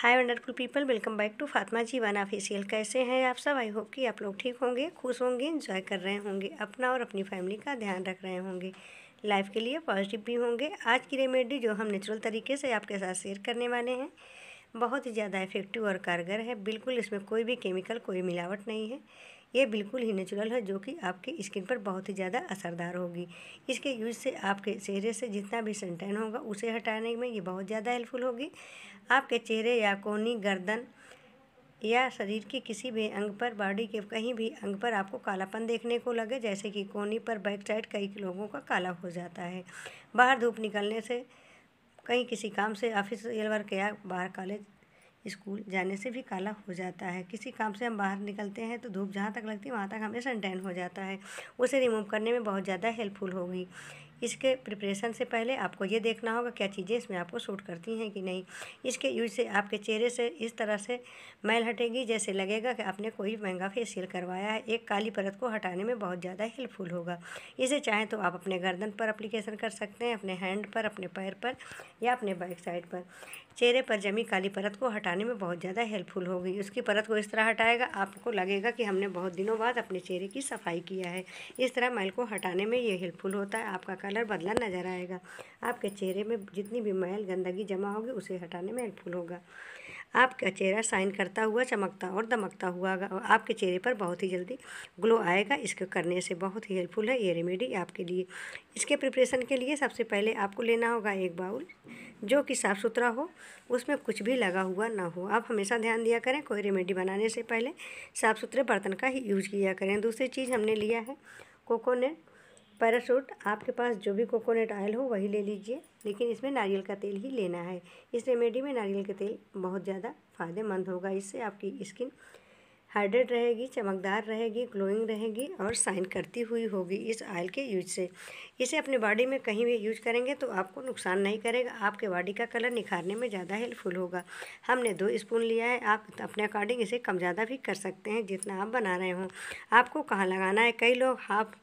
hi wonderful people welcome back to Fatma ji one official कैसे हैं आप सब आई होप कि आप लोग ठीक होंगे खुश होंगे इन्जॉय कर रहे होंगे अपना और अपनी फैमिली का ध्यान रख रहे होंगे लाइफ के लिए पॉजिटिव भी होंगे आज की रेमेडी जो हम नेचुरल तरीके से आपके साथ शेयर करने वाले हैं बहुत ही ज़्यादा इफेक्टिव और कारगर है बिल्कुल इसमें कोई भी केमिकल कोई मिलावट नहीं है ये बिल्कुल ही नेचुरल है जो कि आपकी स्किन पर बहुत ही ज़्यादा असरदार होगी इसके यूज से आपके चेहरे से जितना भी सेंटेन होगा उसे हटाने में ये बहुत ज़्यादा हेल्पफुल होगी आपके चेहरे या कोनी गर्दन या शरीर के किसी भी अंग पर बॉडी के कहीं भी अंग पर आपको कालापन देखने को लगे जैसे कि कोनी पर बैक साइड कई लोगों का काला हो जाता है बाहर धूप निकलने से कहीं किसी काम से ऑफिस वर्क या बाहर कॉलेज स्कूल जाने से भी काला हो जाता है किसी काम से हम बाहर निकलते हैं तो धूप जहाँ तक लगती है वहाँ तक हमें सनटैन हो जाता है उसे रिमूव करने में बहुत ज़्यादा हेल्पफुल होगी इसके प्रिपरेशन से पहले आपको ये देखना होगा क्या चीज़ें इसमें आपको सूट करती हैं कि नहीं इसके यूज से आपके चेहरे से इस तरह से मैल हटेगी जैसे लगेगा कि आपने कोई महंगा फेसियल करवाया है एक काली परत को हटाने में बहुत ज़्यादा हेल्पफुल होगा इसे चाहें तो आप अपने गर्दन पर अप्लीकेशन कर सकते हैं अपने हैंड पर अपने पैर पर या अपने बैक साइड पर चेहरे पर जमी काली परत को हटाने में बहुत ज़्यादा हेल्पफुल होगी उसकी परत को इस तरह हटाएगा आपको लगेगा कि हमने बहुत दिनों बाद अपने चेहरे की सफाई किया है इस तरह मैल को हटाने में ये हेल्पफुल होता है आपका कलर बदला नजर आएगा आपके चेहरे में जितनी भी मैल गंदगी जमा होगी उसे हटाने में हेल्पफुल होगा आपका चेहरा साइन करता हुआ चमकता और दमकता हुआ और आपके चेहरे पर बहुत ही जल्दी ग्लो आएगा इसको करने से बहुत ही हेल्पफुल है ये रेमेडी आपके लिए इसके प्रिपरेशन के लिए सबसे पहले आपको लेना होगा एक बाउल जो कि साफ़ सुथरा हो उसमें कुछ भी लगा हुआ ना हो आप हमेशा ध्यान दिया करें कोई रेमेडी बनाने से पहले साफ़ सुथरे बर्तन का ही यूज किया करें दूसरी चीज़ हमने लिया है कोकोनट पैराशूट आपके पास जो भी कोकोनट ऑयल हो वही ले लीजिए लेकिन इसमें नारियल का तेल ही लेना है इस रेमेडी में नारियल का तेल बहुत ज़्यादा फ़ायदेमंद होगा इससे आपकी स्किन हाइड्रेट रहेगी चमकदार रहेगी ग्लोइंग रहेगी और साइन करती हुई होगी इस ऑयल के यूज से इसे अपने बॉडी में कहीं भी यूज करेंगे तो आपको नुकसान नहीं करेगा आपके बॉडी का कलर निखारने में ज़्यादा हेल्पफुल होगा हमने दो स्पून लिया है आप अपने अकॉर्डिंग इसे कम ज़्यादा भी कर सकते हैं जितना आप बना रहे हों आपको कहाँ लगाना है कई लोग हाफ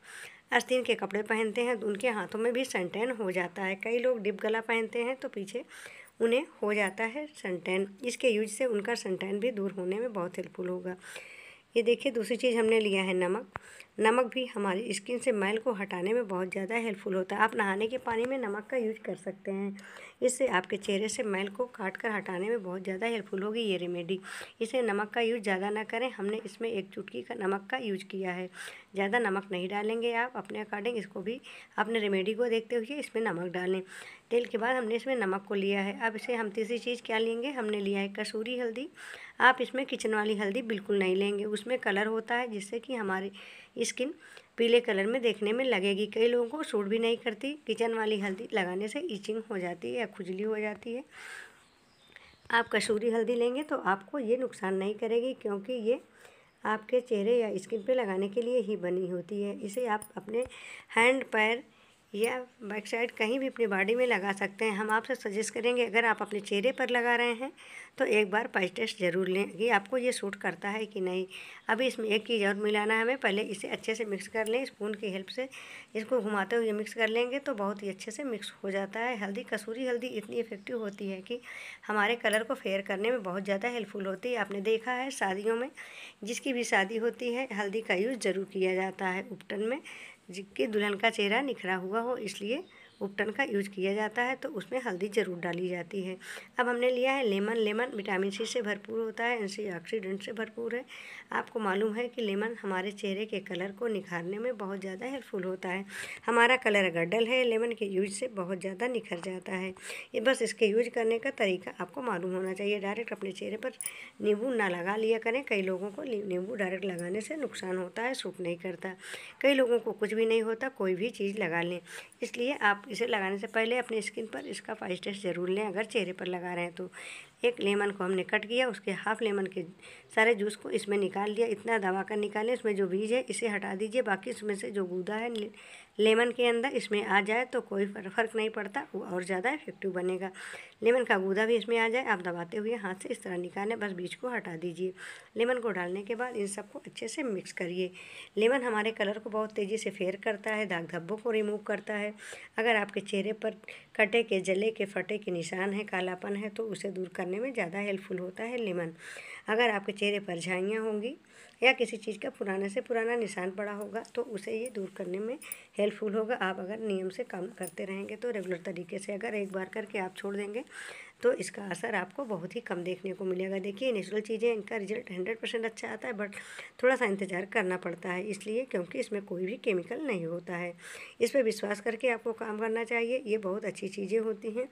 आस्तीन के कपड़े पहनते हैं तो उनके हाथों में भी सनटैन हो जाता है कई लोग डिप गला पहनते हैं तो पीछे उन्हें हो जाता है सनटैन इसके यूज से उनका सनटैन भी दूर होने में बहुत हेल्पफुल होगा ये देखिए दूसरी चीज़ हमने लिया है नमक नमक भी हमारी स्किन से मैल को हटाने में बहुत ज़्यादा हेल्पफुल होता है आप नहाने के पानी में नमक का यूज कर सकते हैं इससे आपके चेहरे से मैल को काट कर हटाने में बहुत ज़्यादा हेल्पफुल होगी ये रेमेडी इसे नमक का यूज ज़्यादा ना करें हमने इसमें एक चुटकी का नमक का यूज किया है ज़्यादा नमक नहीं डालेंगे आप अपने अकॉर्डिंग इसको भी अपने रेमेडी को देखते हुए इसमें नमक डालें तेल के बाद हमने इसमें नमक को लिया है अब इसे हम तीसरी चीज़ क्या लेंगे हमने लिया है कसूरी हल्दी आप इसमें किचन वाली हल्दी बिल्कुल नहीं लेंगे उसमें कलर होता है जिससे कि हमारे स्किन पीले कलर में देखने में लगेगी कई लोगों को सूट भी नहीं करती किचन वाली हल्दी लगाने से इचिंग हो जाती है या खुजली हो जाती है आप कसूरी हल्दी लेंगे तो आपको ये नुकसान नहीं करेगी क्योंकि ये आपके चेहरे या स्किन पे लगाने के लिए ही बनी होती है इसे आप अपने हैंड पैर या आप बैक साइड कहीं भी अपनी बॉडी में लगा सकते हैं हम आपसे सजेस्ट करेंगे अगर आप अपने चेहरे पर लगा रहे हैं तो एक बार पाइस टेस्ट ज़रूर लें कि आपको ये सूट करता है कि नहीं अभी इसमें एक चीज़ और मिलाना है हमें पहले इसे अच्छे से मिक्स कर लें स्पून की हेल्प से इसको घुमाते हुए मिक्स कर लेंगे तो बहुत ही अच्छे से मिक्स हो जाता है हल्दी कसूरी हल्दी इतनी इफेक्टिव होती है कि हमारे कलर को फेयर करने में बहुत ज़्यादा हेल्पफुल होती है आपने देखा है शादियों में जिसकी भी शादी होती है हल्दी का यूज़ ज़रूर किया जाता है उपटन में जिसके दुल्हन का चेहरा निखरा हुआ हो इसलिए उपटन का यूज किया जाता है तो उसमें हल्दी ज़रूर डाली जाती है अब हमने लिया है लेमन लेमन विटामिन सी से भरपूर होता है एंटीऑक्सीडेंट से भरपूर है आपको मालूम है कि लेमन हमारे चेहरे के कलर को निखारने में बहुत ज़्यादा हेल्पफुल होता है हमारा कलर अगर डल है लेमन के यूज से बहुत ज़्यादा निखर जाता है ये बस इसके यूज करने का तरीका आपको मालूम होना चाहिए डायरेक्ट अपने चेहरे पर नींबू ना लगा लिया करें कई लोगों को नींबू डायरेक्ट लगाने से नुकसान होता है सूट नहीं करता कई लोगों को कुछ भी नहीं होता कोई भी चीज़ लगा लें इसलिए आप इसे लगाने से पहले अपनी स्किन पर इसका फाइव स्टेस ज़रूर लें अगर चेहरे पर लगा रहे हैं तो एक लेमन को हमने कट किया उसके हाफ लेमन के सारे जूस को इसमें निकाल लिया इतना दबा कर निकालें इसमें जो बीज है इसे हटा दीजिए बाकी इसमें से जो गूदा है लेमन के अंदर इसमें आ जाए तो कोई फ़र्क नहीं पड़ता वो और ज़्यादा इफेक्टिव बनेगा लेमन का गूदा भी इसमें आ जाए आप दबाते हुए हाथ से इस तरह निकालें बस बीज को हटा दीजिए लेमन को डालने के बाद इन सबको अच्छे से मिक्स करिए लेमन हमारे कलर को बहुत तेज़ी से फेयर करता है दाग धब्बों को रिमूव करता है अगर आपके चेहरे पर कटे के जले के फटे के निशान है कालापन है तो उसे दूर करने करने में ज़्यादा हेल्पफुल होता है लेमन अगर आपके चेहरे पर झाइयाँ होंगी या किसी चीज़ का पुराने से पुराना निशान पड़ा होगा तो उसे ये दूर करने में हेल्पफुल होगा आप अगर नियम से काम करते रहेंगे तो रेगुलर तरीके से अगर एक बार करके आप छोड़ देंगे तो इसका असर आपको बहुत ही कम देखने को मिलेगा देखिए नेचुरल चीज़ें इनका रिजल्ट हंड्रेड परसेंट अच्छा आता है बट थोड़ा सा इंतज़ार करना पड़ता है इसलिए क्योंकि इसमें कोई भी केमिकल नहीं होता है इस पर विश्वास करके आपको काम करना चाहिए ये बहुत अच्छी चीज़ें होती हैं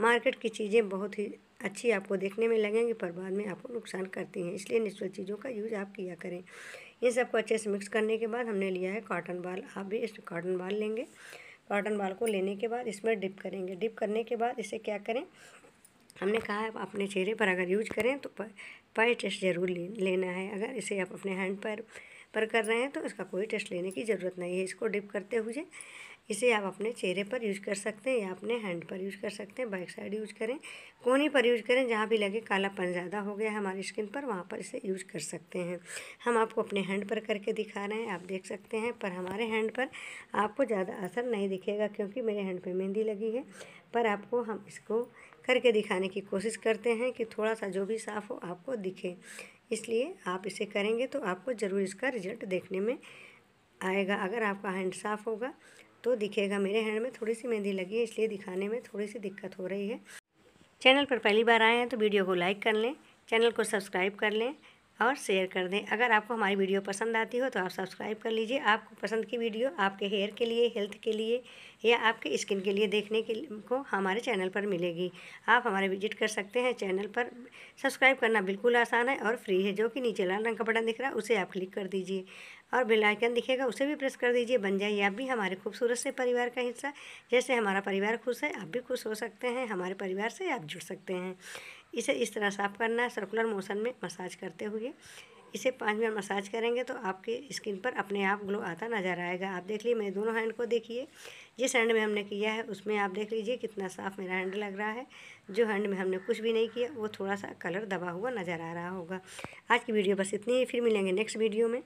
मार्केट की चीज़ें बहुत ही अच्छी आपको देखने में लगेंगी पर बाद में आपको नुकसान करती हैं इसलिए नेचुरल चीज़ों का यूज़ आप किया करें इन सबको अच्छे से मिक्स करने के बाद हमने लिया है कॉटन बाल आप भी इस कॉटन बाल लेंगे कॉटन बाल को लेने के बाद इसमें डिप करेंगे डिप करने के बाद इसे क्या करें हमने कहा आप अपने चेहरे पर अगर यूज करें तो पाई टेस्ट जरूर लेना है अगर इसे आप अपने हैंड पर पर कर रहे हैं तो इसका कोई टेस्ट लेने की ज़रूरत नहीं है इसको डिप करते हुए इसे आप अपने चेहरे पर यूज कर सकते हैं या अपने हैंड पर यूज कर सकते हैं बैक साइड यूज करें कोने पर यूज करें जहाँ भी लगे कालापन ज़्यादा हो गया हमारी स्किन पर वहाँ पर इसे यूज कर सकते हैं हम आपको अपने हैंड पर करके दिखा रहे हैं आप देख सकते हैं पर हमारे हैंड पर आपको ज़्यादा असर नहीं दिखेगा क्योंकि मेरे हैंड पर मेहंदी लगी है पर आपको हम इसको करके दिखाने की कोशिश करते हैं कि थोड़ा सा जो भी साफ हो आपको दिखे इसलिए आप इसे करेंगे तो आपको ज़रूर इसका रिजल्ट देखने में आएगा अगर आपका हैंड साफ़ होगा तो दिखेगा मेरे हैंड में थोड़ी सी मेहंदी लगी है इसलिए दिखाने में थोड़ी सी दिक्कत हो रही है चैनल पर पहली बार आए हैं तो वीडियो को लाइक कर लें चैनल को सब्सक्राइब कर लें और शेयर कर दें अगर आपको हमारी वीडियो पसंद आती हो तो आप सब्सक्राइब कर लीजिए आपको पसंद की वीडियो आपके हेयर के लिए हेल्थ के लिए या आपके स्किन के लिए देखने के को हमारे चैनल पर मिलेगी आप हमारे विजिट कर सकते हैं चैनल पर सब्सक्राइब करना बिल्कुल आसान है और फ्री है जो कि नीचे लाल रंग का बटन दिख रहा है उसे आप क्लिक कर दीजिए और बेल आइकन दिखेगा उसे भी प्रेस कर दीजिए बन जाइए आप भी हमारे खूबसूरत से परिवार का हिस्सा जैसे हमारा परिवार खुश है आप भी खुश हो सकते हैं हमारे परिवार से आप जुड़ सकते हैं इसे इस तरह साफ करना है सर्कुलर मोशन में मसाज करते हुए इसे पाँच मिनट मसाज करेंगे तो आपके स्किन पर अपने आप ग्लो आता नज़र आएगा आप देख लीजिए मेरे दोनों हैंड को देखिए जिस हैंड में हमने किया है उसमें आप देख लीजिए कितना साफ मेरा हैंड लग रहा है जो हैंड में हमने कुछ भी नहीं किया वो थोड़ा सा कलर दबा हुआ नज़र आ रहा होगा आज की वीडियो बस इतनी ही फिर मिलेंगे नेक्स्ट वीडियो में